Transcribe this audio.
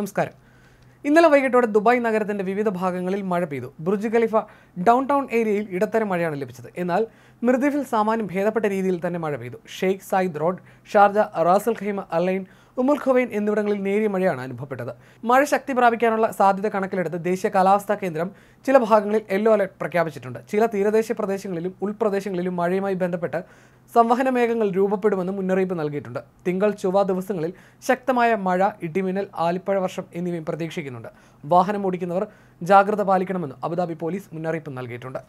നമസ്കാരം ഇന്നലെ വൈകിട്ടോടെ ദുബായ് നഗരത്തിന്റെ വിവിധ ഭാഗങ്ങളിൽ മഴ പെയ്തു ബ്രുജ് ഖലീഫ ഡൗൺ ടൗൺ ഏരിയയിൽ ഇടത്തരം മഴയാണ് ലഭിച്ചത് എന്നാൽ മിർദിഫിൽ സാമാന്യം ഭേദപ്പെട്ട രീതിയിൽ തന്നെ മഴ പെയ്തു Sheikh Zayed road Sharjah Ras al Khaimah Al Ain Umm al Quwain എന്നിവിടങ്ങളിൽ നേരിയ മഴയാണ് അനുഭവപ്പെട്ടത് മഴ ശക്തി പ്രാപിക്കാനുള്ള സാധ്യത കണക്കിലെടുത്ത് ദേശീയ കാലാവസ്ഥാ കേന്ദ്രം ചില ഭാഗങ്ങളിൽ യെല്ലോ അലർട്ട് പ്രഖ്യാപിച്ചിട്ടുണ്ട് ചില തീരദേശ പ്രദേശങ്ങളിലും ഉൾപ്രദേശങ്ങളിലും മഴയുമായി ബന്ധപ്പെട്ട് സംവഹന മേഘങ്ങൾ രൂപപ്പെടുമെന്ന് മുന്നറിയിപ്പ് നൽകിയിട്ടുണ്ട് തിങ്കൾ ചൊവ്വ ദിവസങ്ങളിൽ ശക്തമായ മഴ ഇടിമിന്നൽ ആലിപ്പഴ വർഷം എന്നിവയും പ്രതീക്ഷിക്കുന്നുണ്ട് വാഹനം ഓടിക്കുന്നവർ ജാഗ്രത പാലിക്കണമെന്ന് അബുദാബി പോലീസ് മുന്നറിയിപ്പ് നൽകിയിട്ടുണ്ട്